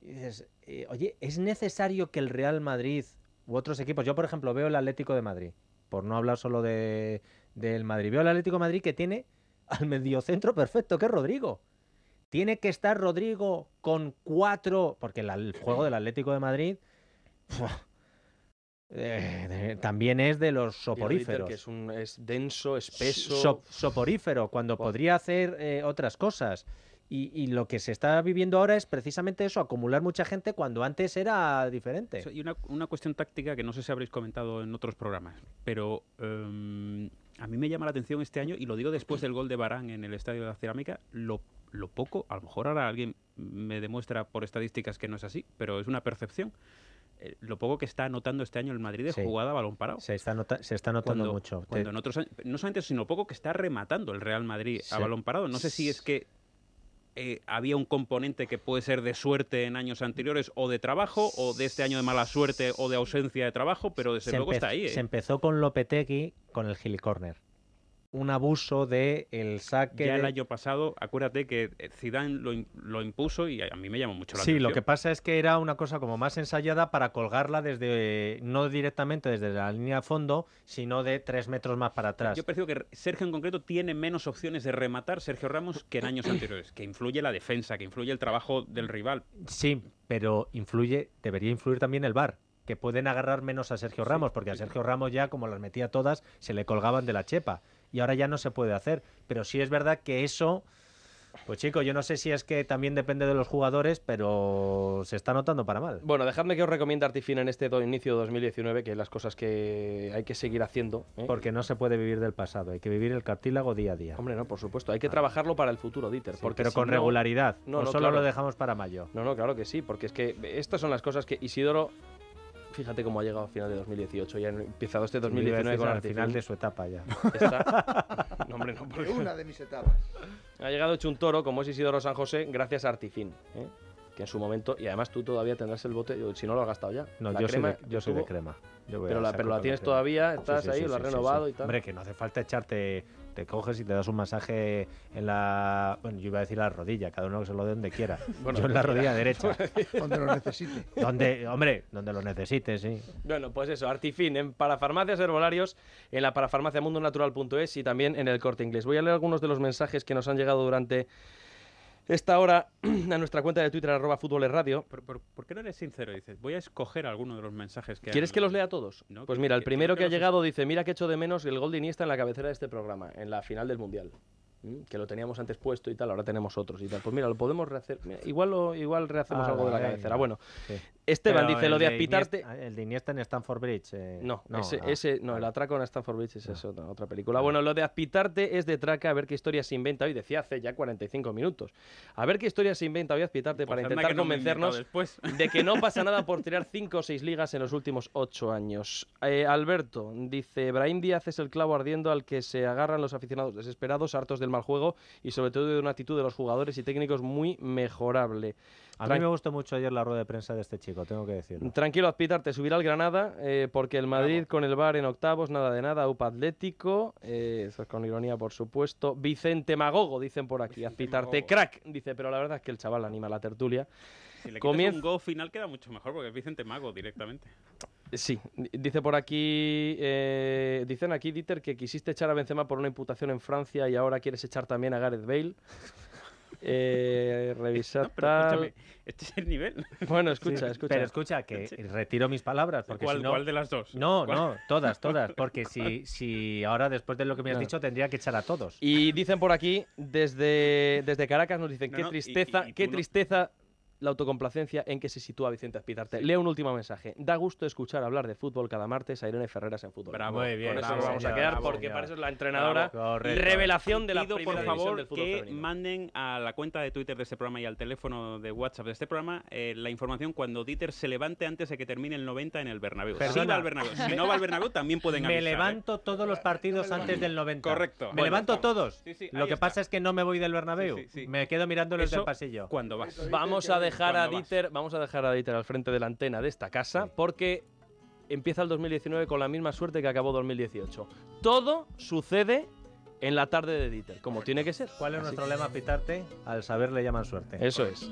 dices, eh, oye, ¿es necesario que el Real Madrid u otros equipos, yo por ejemplo veo el Atlético de Madrid, por no hablar solo de, del Madrid. Veo el Atlético Madrid que tiene al mediocentro perfecto, que es Rodrigo. Tiene que estar Rodrigo con cuatro, porque el, juego del Atlético de Madrid eh, también es de los soporíferos. Que es, un, denso, espeso. soporífero, cuando podría hacer eh, otras cosas. Y, lo que se está viviendo ahora es precisamente eso, acumular mucha gente cuando antes era diferente. Y una, una cuestión táctica que no sé si habréis comentado en otros programas, pero em, a mí me llama la atención este año, y lo digo después del gol de Barán en el Estadio de la Cerámica, lo, lo poco, a lo mejor ahora alguien me demuestra por estadísticas que no es así, pero es una percepción eh, lo poco que está anotando este año el Madrid de jugada a balón parado. Se está, se está notando mucho. Cuando en otros no solamente eso, sino poco que está rematando el Real Madrid a balón parado. No sé si es que eh, había un componente que puede ser de suerte en años anteriores o de trabajo, o de este año de mala suerte o de ausencia de trabajo, pero desde luego está ahí. ¿eh? Se empezó con Lopetegui, con el Gilicorner un abuso de el saque. Ya el año pasado, acuérdate que eh, Zidane lo, impuso y a mí me llamó mucho la atención. Sí, lo que pasa es que era una cosa como más ensayada para colgarla desde no directamente desde la línea de fondo, sino de tres metros más para atrás. Yo percibo que Sergio en concreto tiene menos opciones de rematar Sergio Ramos que en años anteriores, que influye la defensa, que influye el trabajo del rival. Sí, pero influye, debería influir también el VAR que pueden agarrar menos a Sergio Ramos, porque a Sergio Ramos ya, como las metía todas, se le colgaban de la chepa y ahora ya no se puede hacer. Pero sí es verdad que eso... Pues chico, yo no sé si es que también depende de los jugadores, pero se está notando para mal. Bueno, dejadme que os recomienda Artifina en este inicio de 2019, que las cosas que hay que seguir haciendo. ¿eh? Porque no se puede vivir del pasado, hay que vivir el cartílago día a día. Hombre, no, por supuesto, hay que trabajarlo para el futuro, Dieter. porque pero con regularidad, no, solo lo dejamos para mayo. No, no, claro que sí, porque es que estas son las cosas que Isidoro fíjate cómo ha llegado a final de 2018 Ya ha empezado este 2019 con al final de su etapa ya. Está... no, hombre, Una de mis etapas. Ha llegado hecho un toro, como es Isidoro San José, gracias a Artifin. ¿eh? que en su momento, y además tú todavía tendrás el bote, si no lo has gastado ya. No, yo, soy de, crema. pero, la, tienes todavía, estás ahí, lo has renovado y tal. Hombre, que no hace falta echarte te coges y te das un masaje en la. Bueno, yo iba a decir la rodilla, cada uno que se lo dé donde quiera. Bueno, yo en la rodilla derecha. donde lo necesite. Donde, hombre, donde lo necesites sí. Bueno, pues eso, Artifin, en parafarmacias herbolarios, en la parafarmaciamundonatural.es y también en el corte inglés. Voy a leer algunos de los mensajes que nos han llegado durante esta hora a nuestra cuenta de Twitter, arroba Fútbol Radio. ¿Por, qué no eres sincero? Dices, voy a escoger alguno de los mensajes que... ¿Quieres que los lea todos? pues mira, el primero que, ha llegado dice, mira que echo de menos el gol de Iniesta en la cabecera de este programa, en la final del Mundial. ¿Mm? Que lo teníamos antes puesto y tal, ahora tenemos otros y tal. Pues mira, lo podemos rehacer. igual, igual rehacemos ah, algo de la cabecera. Bueno, Esteban dice lo de aspitarte. el de Iniesta en Stanford Bridge. Eh, no, ese, no, el atraco en Stanford Bridge es otra película. Bueno, lo de aspitarte es de traca, a ver qué historia se inventa hoy. Decía hace ya 45 minutos. A ver qué historia se inventa hoy aspitarte pues para intentar convencernos de que no pasa nada por tirar 5 o 6 ligas en los últimos 8 años. Eh, Alberto dice: Brahim Díaz es el clavo ardiendo al que se agarran los aficionados desesperados, hartos del mal juego y sobre todo de una actitud de los jugadores y técnicos muy mejorable. A mí me gustó mucho ayer la rueda de prensa de este chico, tengo que decirlo. Tranquilo, Azpitarte, subir al Granada, eh, porque el Madrid con el Bar en octavos, nada de nada, UPA Atlético, eh, eso es con ironía, por supuesto. Vicente Magogo, dicen por aquí, Azpitarte, crack, dice, pero la verdad es que el chaval anima la tertulia. Si le un final queda mucho mejor, porque es Vicente Mago directamente. Sí, dice por aquí, eh, dicen aquí, Dieter, que quisiste echar a Benzema por una imputación en Francia y ahora quieres echar también a Gareth Bale. Eh, revisar tal. Este es el nivel. Bueno, escucha, escucha. Pero escucha, que retiro mis palabras. Porque ¿Cuál, no... de las dos? No, no, todas, todas. Porque si, si ahora, después de lo que me has dicho, tendría que echar a todos. Y dicen por aquí, desde, desde Caracas, nos dicen: qué tristeza, qué tristeza la autocomplacencia en que se sitúa Vicente Azpitarte. Leo un último mensaje. Da gusto escuchar hablar de fútbol cada martes a Irene Ferreras en fútbol. muy eh, bien. vamos a quedar porque para eso es la entrenadora. Revelación de la Pido, por favor, que manden a la cuenta de Twitter de este programa y al teléfono de WhatsApp de este programa eh, la información cuando Dieter se levante antes de que termine el 90 en el Bernabéu. Si no va al Bernabéu, también pueden avisar. Me ¿eh? levanto todos los partidos antes del 90. Correcto. Me levanto todos. Lo que pasa es que no me voy del Bernabéu. Me quedo los del pasillo. Cuando vas. Vamos a dejar vamos a dejar a Dieter al frente de la antena de esta casa, porque empieza el 2019 con la misma suerte que acabó 2018. Todo sucede en la tarde de Dieter, como tiene que ser. ¿Cuál es nuestro lema? Pitarte, al saber le llaman suerte. Eso es.